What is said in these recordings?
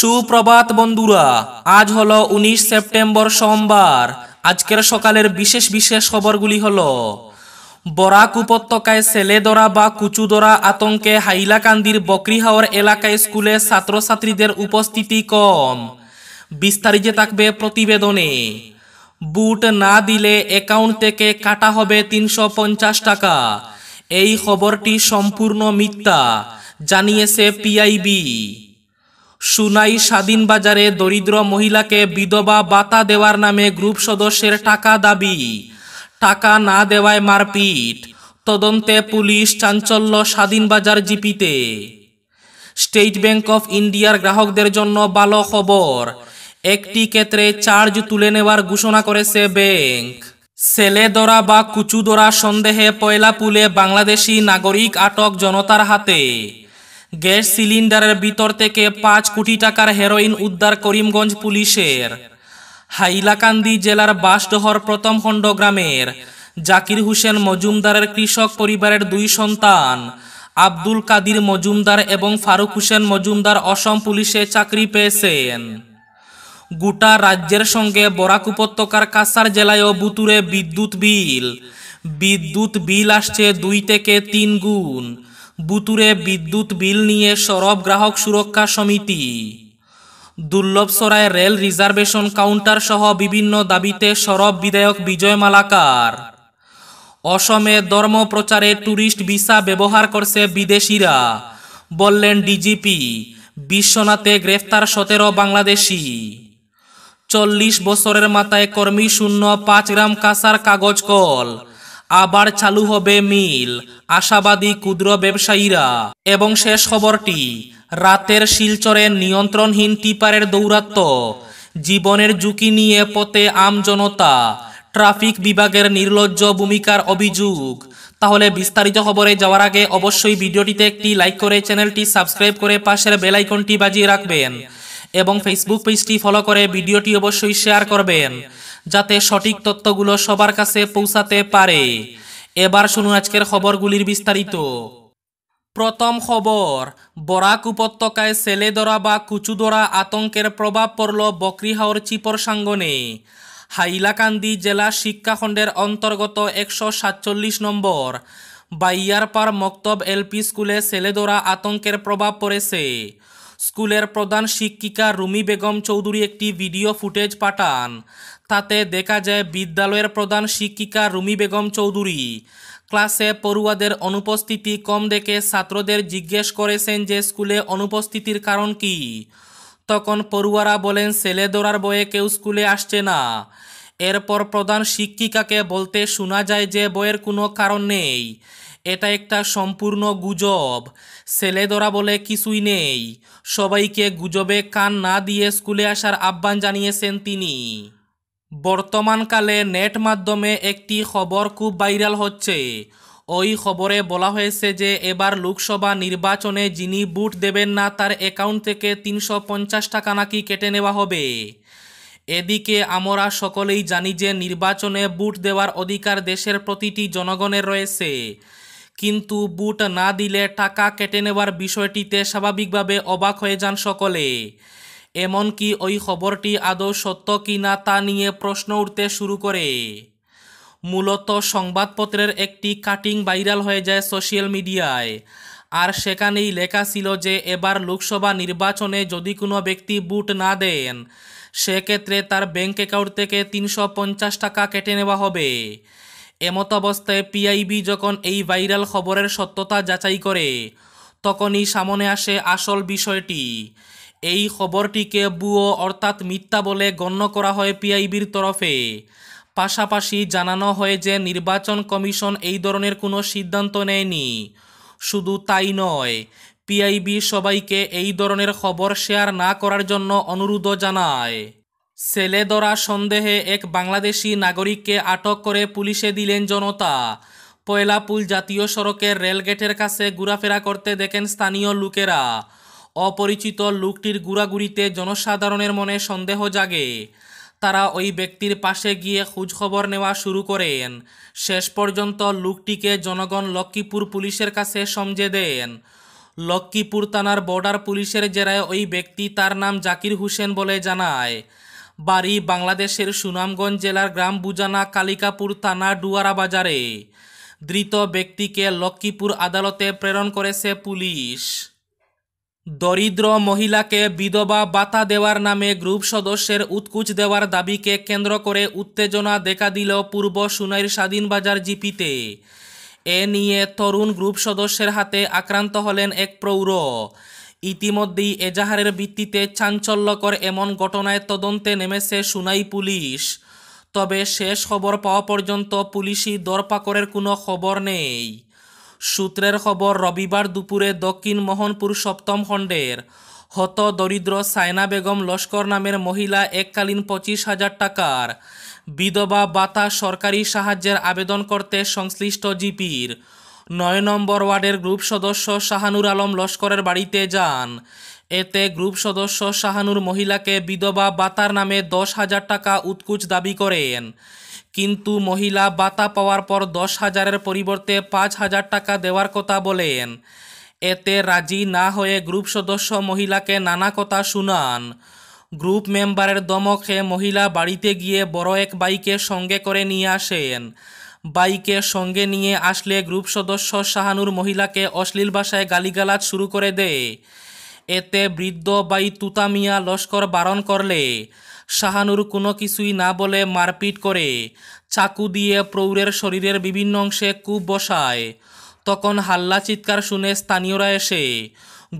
সুপ্রভাত বন্ধুরা আজ হলো ১৯ সেপ্টেম্বর সোমবার আজকের সকালের বিশেষ বিশেষ খবরগুলি হল বরাক উপত্যকায় ছেলে বা কুচুদরা আতঙ্কে হাইলাকান্দির বকরিহাওর এলাকায় স্কুলে ছাত্রছাত্রীদের উপস্থিতি কম বিস্তারিত থাকবে প্রতিবেদনে বুট না দিলে অ্যাকাউন্ট থেকে কাটা হবে তিনশো টাকা এই খবরটি সম্পূর্ণ মিথ্যা জানিয়েছে পিআইবি সুনাই স্বাধীন বাজারে দরিদ্র মহিলাকে বিধবা বাতা দেওয়ার নামে গ্রুপ সদস্যের টাকা দাবি টাকা না দেওয়ায় মারপিট তদন্তে পুলিশ চাঞ্চল্য স্বাধীন বাজার জিপিতে স্টেট ব্যাংক অফ ইন্ডিয়ার গ্রাহকদের জন্য ভালো খবর একটি ক্ষেত্রে চার্জ তুলে নেওয়ার ঘোষণা করেছে ব্যাংক ছেলে দরা বা কুচু দরা সন্দেহে পয়লা পুলে বাংলাদেশি নাগরিক আটক জনতার হাতে গ্যাস সিলিন্ডারের ভিতর থেকে পাঁচ কোটি টাকার হেরোইন উদ্ধার করিমগঞ্জ পুলিশের হাইলাকান্দি জেলার বাসডহর প্রথম খণ্ড গ্রামের জাকির হোসেন মজুমদারের কৃষক পরিবারের দুই সন্তান আব্দুল কাদির মজুমদার এবং ফারুক হোসেন মজুমদার অসম পুলিশে চাকরি পেয়েছেন গোটা রাজ্যের সঙ্গে বরাক উপত্যকার কাসার জেলায়ও বুতুরে বিদ্যুৎ বিল বিদ্যুৎ বিল আসছে দুই থেকে তিন গুণ বুতুরে বিদ্যুৎ বিল নিয়ে সরব গ্রাহক সুরক্ষা সমিতি দুর্লভসরায় রেল রিজার্ভেশন কাউন্টার সহ বিভিন্ন দাবিতে সরব বিধায়ক বিজয় মালাকার অসমে ধর্ম প্রচারে ট্যুরিস্ট ভিসা ব্যবহার করছে বিদেশিরা বললেন ডিজিপি বিশ্বনাথে গ্রেফতার সতেরো বাংলাদেশি চল্লিশ বছরের মাথায় কর্মী শূন্য পাঁচ গ্রাম কাঁসার কাগজ কল আবার চালু হবে মিল আশাবাদী ক্ষুদ্র ব্যবসায়ীরা এবং শেষ খবরটি রাতের শিলচরের নিয়ন্ত্রণহীন টিপারের দৌরাত্ম জীবনের ঝুঁকি নিয়ে পথে আমজনতা ট্রাফিক বিভাগের নির্লজ্জ ভূমিকার অভিযোগ তাহলে বিস্তারিত খবরে যাওয়ার আগে অবশ্যই ভিডিওটিতে একটি লাইক করে চ্যানেলটি সাবস্ক্রাইব করে পাশের বেলাইকনটি বাজিয়ে রাখবেন এবং ফেসবুক পেজটি ফলো করে ভিডিওটি অবশ্যই শেয়ার করবেন যাতে সঠিক তথ্যগুলো সবার কাছে পৌঁছাতে পারে এবার শুনুন আজকের খবরগুলির বিস্তারিত প্রথম খবর বরাক উপত্যকায় সেলে দরা বা কুচু দরা আতঙ্কের প্রভাব পড়ল বকরিহাওর চিপর সাঙ্গনে হাইলাকান্দি জেলা শিক্ষাখণ্ডের অন্তর্গত একশো সাতচল্লিশ নম্বর বাইয়ারপাড় মক্তব এলপি স্কুলে সেলে আতঙ্কের প্রভাব পড়েছে স্কুলের প্রধান শিক্ষিকা রুমি বেগম চৌধুরী একটি ভিডিও ফুটেজ পাঠান তাতে দেখা যায় বিদ্যালয়ের প্রধান শিক্ষিকা রুমি বেগম চৌধুরী ক্লাসে পড়ুয়াদের অনুপস্থিতি কম দেখে ছাত্রদের জিজ্ঞেস করেছেন যে স্কুলে অনুপস্থিতির কারণ কি তখন পড়ুয়ারা বলেন ছেলে ধরার বয়ে কেউ স্কুলে আসছে না এরপর প্রধান শিক্ষিকাকে বলতে শোনা যায় যে বইয়ের কোনো কারণ নেই এটা একটা সম্পূর্ণ গুজব ছেলে ধরা বলে কিছুই নেই সবাইকে গুজবে কান না দিয়ে স্কুলে আসার আহ্বান জানিয়েছেন তিনি বর্তমানকালে নেট মাধ্যমে একটি খবর খুব ভাইরাল হচ্ছে ওই খবরে বলা হয়েছে যে এবার লোকসভা নির্বাচনে যিনি বুট দেবেন না তার অ্যাকাউন্ট থেকে তিনশো পঞ্চাশ টাকা নাকি কেটে নেওয়া হবে এদিকে আমরা সকলেই জানি যে নির্বাচনে বুট দেওয়ার অধিকার দেশের প্রতিটি জনগণের রয়েছে কিন্তু বুট না দিলে টাকা কেটে নেওয়ার বিষয়টিতে স্বাভাবিকভাবে অবাক হয়ে যান সকলে এমনকি ওই খবরটি আদৌ সত্য কি না তা নিয়ে প্রশ্ন উঠতে শুরু করে মূলত সংবাদপত্রের একটি কাটিং ভাইরাল হয়ে যায় সোশ্যাল মিডিয়ায় আর সেখানেই লেখা ছিল যে এবার লোকসভা নির্বাচনে যদি কোনো ব্যক্তি বুট না দেন সেক্ষেত্রে তার ব্যাঙ্ক অ্যাকাউন্ট থেকে তিনশো পঞ্চাশ টাকা কেটে নেওয়া হবে এমতাবস্থায় পিআইবি যখন এই ভাইরাল খবরের সত্যতা যাচাই করে তখনই সামনে আসে আসল বিষয়টি এই খবরটিকে বুয়ো অর্থাৎ মিথ্যা বলে গণ্য করা হয় পিআইবির তরফে পাশাপাশি জানানো হয় যে নির্বাচন কমিশন এই ধরনের কোনো সিদ্ধান্ত নেয়নি শুধু তাই নয় পিআইবি সবাইকে এই ধরনের খবর শেয়ার না করার জন্য অনুরোধও জানায় ছেলে ধরা সন্দেহে এক বাংলাদেশি নাগরিককে আটক করে পুলিশে দিলেন জনতা পয়লাপুল জাতীয় সড়কের রেলগেটের কাছে ঘোরাফেরা করতে দেখেন স্থানীয় লোকেরা অপরিচিত লোকটির গুড়াগুড়িতে জনসাধারণের মনে সন্দেহ জাগে তারা ওই ব্যক্তির পাশে গিয়ে খোঁজখবর নেওয়া শুরু করেন শেষ পর্যন্ত লোকটিকে জনগণ লক্ষ্মীপুর পুলিশের কাছে সমঝে দেন লক্ষ্মীপুর থানার বর্ডার পুলিশের জেরায় ওই ব্যক্তি তার নাম জাকির হোসেন বলে জানায় বাড়ি বাংলাদেশের সুনামগঞ্জ জেলার গ্রাম বুজানা কালিকাপুর থানা ডুয়ারা বাজারে ধৃত ব্যক্তিকে লক্ষ্মীপুর আদালতে প্রেরণ করেছে পুলিশ দরিদ্র মহিলাকে বিধবা বাতা দেওয়ার নামে গ্রুপ সদস্যের উৎকুচ দেওয়ার দাবিকে কেন্দ্র করে উত্তেজনা দেখা দিল পূর্ব সুনাইর স্বাধীনবাজার জিপিতে এ নিয়ে তরুণ গ্রুপ সদস্যের হাতে আক্রান্ত হলেন এক প্রৌঢ় ইতিমধ্যেই এজাহারের ভিত্তিতে চাঞ্চল্যকর এমন ঘটনায় তদন্তে নেমেছে সুনাই পুলিশ তবে শেষ খবর পাওয়া পর্যন্ত পুলিশি দরপাকরের কোনো খবর নেই সূত্রের খবর রবিবার দুপুরে দক্ষিণ মোহনপুর সপ্তম খণ্ডের হত দরিদ্র সায়না বেগম লস্কর নামের মহিলা এককালীন পঁচিশ হাজার টাকার বিধবা বাতা সরকারি সাহায্যের আবেদন করতে সংশ্লিষ্ট জিপির নয় নম্বর ওয়ার্ডের গ্রুপ সদস্য শাহানুর আলম লস্করের বাড়িতে যান এতে গ্রুপ সদস্য শাহানুর মহিলাকে বিধবা বাতার নামে দশ হাজার টাকা উৎকুচ দাবি করেন কিন্তু মহিলা বাতা পাওয়ার পর দশ হাজারের পরিবর্তে পাঁচ হাজার টাকা দেওয়ার কথা বলেন এতে রাজি না হয়ে গ্রুপ সদস্য মহিলাকে নানা কথা শুনান গ্রুপ মেম্বারের দমকে মহিলা বাড়িতে গিয়ে বড় এক বাইকে সঙ্গে করে নিয়ে আসেন বাইকে সঙ্গে নিয়ে আসলে গ্রুপ সদস্য শাহানুর মহিলাকে অশ্লীল ভাষায় গালিগালাজ শুরু করে দেয় এতে বৃদ্ধ বাই তুতামিয়া লস্কর বারণ করলে শাহানুর কোনো কিছুই না বলে মারপিট করে চাকু দিয়ে প্রৌঢ়ের শরীরের বিভিন্ন অংশে কূপ বসায় তখন হাল্লা চিৎকার শুনে স্থানীয়রা এসে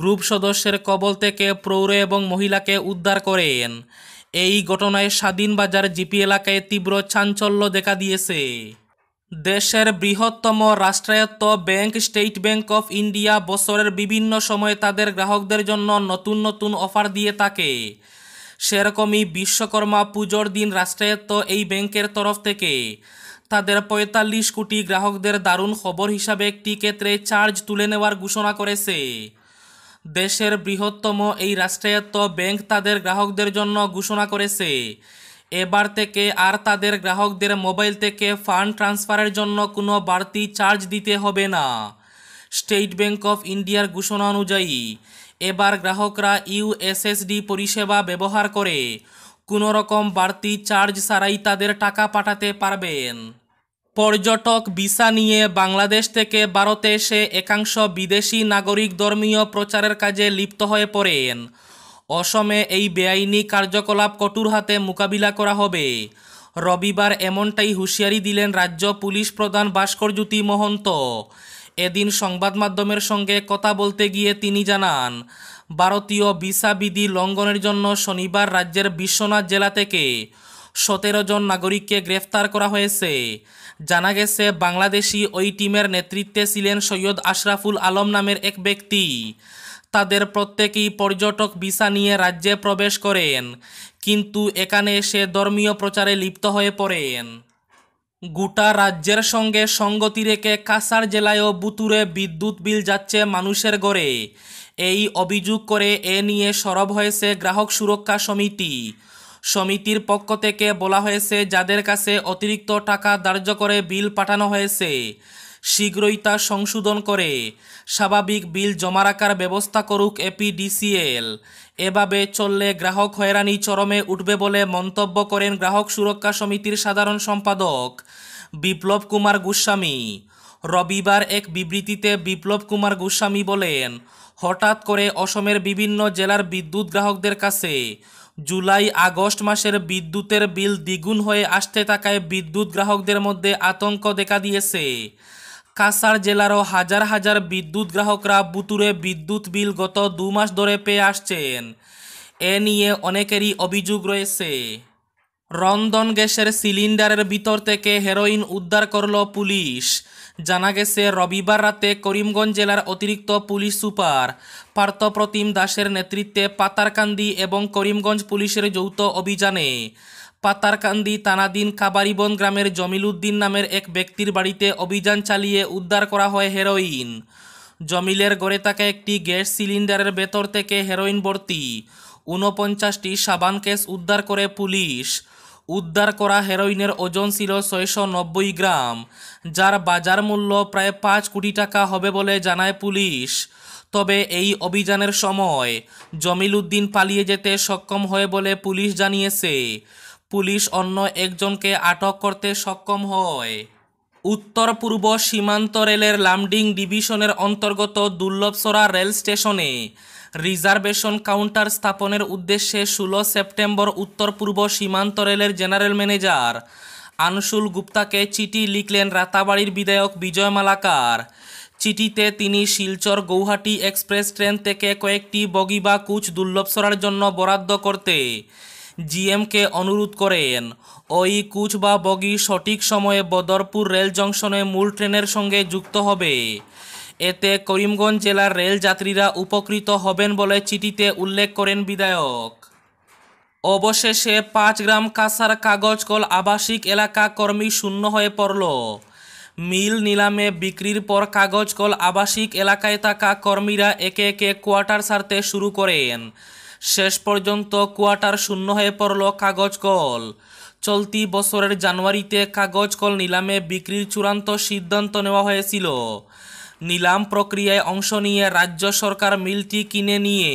গ্রুপ সদস্যের কবল থেকে প্রৌর এবং মহিলাকে উদ্ধার করেন এই ঘটনায় স্বাধীন বাজার জিপি এলাকায় তীব্র চাঞ্চল্য দেখা দিয়েছে দেশের বৃহত্তম রাষ্ট্রায়ত্ত bank State Bank of India বছরের বিভিন্ন সময় তাদের গ্রাহকদের জন্য নতুন নতুন অফার দিয়ে থাকে সেরকমই বিশ্বকর্মা পুজোর দিন রাষ্ট্রায়ত্ত এই ব্যাংকের তরফ থেকে তাদের পঁয়তাল্লিশ কোটি গ্রাহকদের দারুণ খবর হিসাবে একটি ক্ষেত্রে চার্জ তুলে নেওয়ার ঘোষণা করেছে দেশের বৃহত্তম এই রাষ্ট্রায়ত্ত ব্যাংক তাদের গ্রাহকদের জন্য ঘোষণা করেছে এবার থেকে আর তাদের গ্রাহকদের মোবাইল থেকে ফান্ড ট্রান্সফারের জন্য কোনো বাড়তি চার্জ দিতে হবে না স্টেট ব্যাংক অফ ইন্ডিয়ার ঘোষণা অনুযায়ী এবার গ্রাহকরা ইউএসএসডি পরিষেবা ব্যবহার করে কোনো রকম বাড়তি চার্জ ছাড়াই তাদের টাকা পাঠাতে পারবেন পর্যটক ভিসা নিয়ে বাংলাদেশ থেকে ভারতে এসে একাংশ বিদেশি নাগরিক ধর্মীয় প্রচারের কাজে লিপ্ত হয়ে পড়েন অসমে এই বেআইনি কার্যকলাপ কটুর হাতে মোকাবিলা করা হবে রবিবার এমনটাই হুঁশিয়ারি দিলেন রাজ্য পুলিশ প্রধান ভাস্করজ্যোতি মহন্ত এদিন সংবাদ মাধ্যমের সঙ্গে কথা বলতে গিয়ে তিনি জানান ভারতীয় ভিসা বিধি লঙ্ঘনের জন্য শনিবার রাজ্যের বিশ্বনাথ জেলা থেকে সতেরো জন নাগরিককে গ্রেফতার করা হয়েছে জানা গেছে বাংলাদেশি ওই টিমের নেতৃত্বে ছিলেন সৈয়দ আশরাফুল আলম নামের এক ব্যক্তি তাদের প্রত্যেকেই পর্যটক ভিসা নিয়ে রাজ্যে প্রবেশ করেন কিন্তু এখানে এসে ধর্মীয় প্রচারে লিপ্ত হয়ে পড়েন গোটা রাজ্যের সঙ্গে সঙ্গতি রেখে কাসার জেলায়ও বুতুরে বিদ্যুৎ বিল যাচ্ছে মানুষের গড়ে এই অভিযোগ করে এ নিয়ে সরব হয়েছে গ্রাহক সুরক্ষা সমিতি সমিতির পক্ষ থেকে বলা হয়েছে যাদের কাছে অতিরিক্ত টাকা ধার্য করে বিল পাঠানো হয়েছে শীঘ্রই তা সংশোধন করে স্বাভাবিক বিল জমা রাখার ব্যবস্থা করুক এপিডিসিএল এভাবে চললে গ্রাহক হয়রানি চরমে উঠবে বলে মন্তব্য করেন গ্রাহক সুরক্ষা সমিতির সাধারণ সম্পাদক বিপ্লব কুমার গোস্বামী রবিবার এক বিবৃতিতে বিপ্লব কুমার গোস্বামী বলেন হঠাৎ করে অসমের বিভিন্ন জেলার বিদ্যুৎ গ্রাহকদের কাছে জুলাই আগস্ট মাসের বিদ্যুতের বিল দ্বিগুণ হয়ে আসতে থাকায় বিদ্যুৎ গ্রাহকদের মধ্যে আতঙ্ক দেখা দিয়েছে কাসার জেলারও হাজার হাজার বিদ্যুৎ গ্রাহকরা বুতুরে বিদ্যুৎ বিল গত দু মাস ধরে পেয়ে আসছেন এ নিয়ে অনেকেরই অভিযোগ রয়েছে রন্ধন গ্যাসের সিলিন্ডারের ভিতর থেকে হেরোইন উদ্ধার করল পুলিশ জানা গেছে রবিবার রাতে করিমগঞ্জ জেলার অতিরিক্ত পুলিশ সুপার পার্থপ্রতিম দাসের নেতৃত্বে পাতারকান্দি এবং করিমগঞ্জ পুলিশের যৌথ অভিযানে পাতারকান্দি তানাদিন কাবারিবন গ্রামের জমিল উদ্দিন নামের এক ব্যক্তির বাড়িতে অভিযান চালিয়ে উদ্ধার করা হয় হেরোইন জমিলের গড়ে থাকা একটি গ্যাস সিলিন্ডারের ভেতর থেকে হেরোইন ভর্তি ঊনপঞ্চাশটি সাবান কেস উদ্ধার করে পুলিশ উদ্ধার করা হেরোইনের ওজন ছিল ছয়শো নব্বই গ্রাম যার বাজার মূল্য প্রায় পাঁচ কোটি টাকা হবে বলে জানায় পুলিশ তবে এই অভিযানের সময় জমিল উদ্দিন পালিয়ে যেতে সক্ষম হয় বলে পুলিশ জানিয়েছে পুলিশ অন্য একজনকে আটক করতে সক্ষম হয় উত্তর পূর্ব সীমান্ত রেলের লামডিং ডিভিশনের অন্তর্গত দুর্লভসরা রেল স্টেশনে রিজার্ভেশন কাউন্টার স্থাপনের উদ্দেশ্যে ষোলো সেপ্টেম্বর উত্তর পূর্ব সীমান্ত রেলের জেনারেল ম্যানেজার আনসুল গুপ্তাকে চিঠি লিখলেন রাতাবাড়ির বিধায়ক বিজয় মালাকার চিঠিতে তিনি শিলচর গৌহাটি এক্সপ্রেস ট্রেন থেকে কয়েকটি বগি বা কুচ দুর্লভসরার জন্য বরাদ্দ করতে জিএমকে অনুরোধ করেন ওই কুচ বা বগি সঠিক সময়ে বদরপুর রেল জংশনে মূল ট্রেনের সঙ্গে যুক্ত হবে এতে করিমগঞ্জ জেলার রেল যাত্রীরা উপকৃত হবেন বলে চিঠিতে উল্লেখ করেন বিধায়ক অবশেষে পাঁচ গ্রাম কাঁসার কাগজ কল আবাসিক এলাকা কর্মী শূন্য হয়ে পড়ল মিল নিলামে বিক্রির পর কাগজ কল আবাসিক এলাকায় থাকা কর্মীরা একে একে কোয়ার্টার সারতে শুরু করেন শেষ পর্যন্ত কোয়ার্টার শূন্য হয়ে পড়ল কাগজ কল চলতি বছরের জানুয়ারিতে কাগজ কল নিলামে বিক্রির চূড়ান্ত সিদ্ধান্ত নেওয়া হয়েছিল নিলাম প্রক্রিয়ায় অংশ নিয়ে রাজ্য সরকার মিলটি কিনে নিয়ে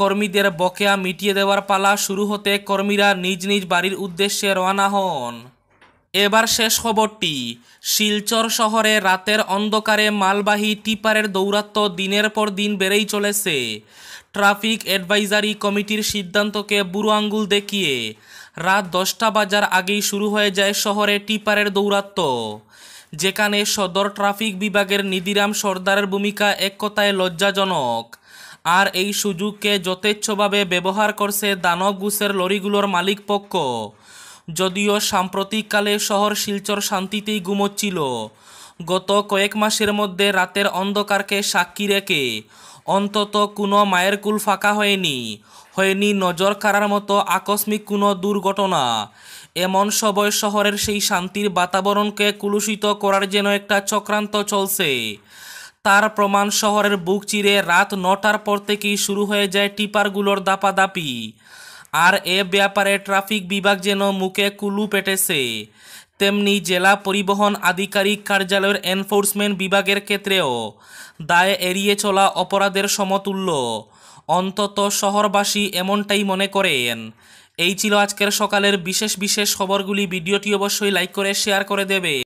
কর্মীদের বকেয়া মিটিয়ে দেওয়ার পালা শুরু হতে কর্মীরা নিজ নিজ বাড়ির উদ্দেশ্যে রওনা হন এবার শেষ খবরটি শিলচর শহরে রাতের অন্ধকারে মালবাহী টিপারের দৌরাত্ম দিনের পর দিন বেড়েই চলেছে ট্রাফিক অ্যাডভাইজারি কমিটির সিদ্ধান্তকে বুড়ো আঙ্গুল দেখিয়ে রাত দশটা বাজার আগেই শুরু হয়ে যায় শহরে টিপারের দৌরাত্ম যেখানে সদর ট্রাফিক বিভাগের নিদিরাম সর্দারের ভূমিকা এক কথায় লজ্জাজনক আর এই সুযোগকে যথেচ্ছভাবে ব্যবহার করছে দানব গুসের লরিগুলোর মালিকপক্ষ যদিও সাম্প্রতিককালে শহর শিলচর শান্তিতেই গুমোচ্ছিল গত কয়েক মাসের মধ্যে রাতের অন্ধকারকে সাক্ষী রেখে অন্তত কোনো মায়ের কুল ফাঁকা হয়নি হয়নি নজর কারার মতো আকস্মিক কোনো দুর্ঘটনা এমন সবয় শহরের সেই শান্তির বাতাবরণকে কুলুষিত করার যেন একটা চক্রান্ত চলছে তার প্রমাণ শহরের বুক চিরে রাত নটার পর থেকেই শুরু হয়ে যায় টিপারগুলোর দাপাদাপি আর এ ব্যাপারে ট্রাফিক বিভাগ যেন মুখে কুলু পেটেছে তেমনি জেলা পরিবহন আধিকারিক কার্যালয়ের এনফোর্সমেন্ট বিভাগের ক্ষেত্রেও দায় এড়িয়ে চলা অপরাধের সমতুল্য অন্তত শহরবাসী এমনটাই মনে করেন এই ছিল আজকের সকালের বিশেষ বিশেষ খবরগুলি ভিডিওটি অবশ্যই লাইক করে শেয়ার করে দেবে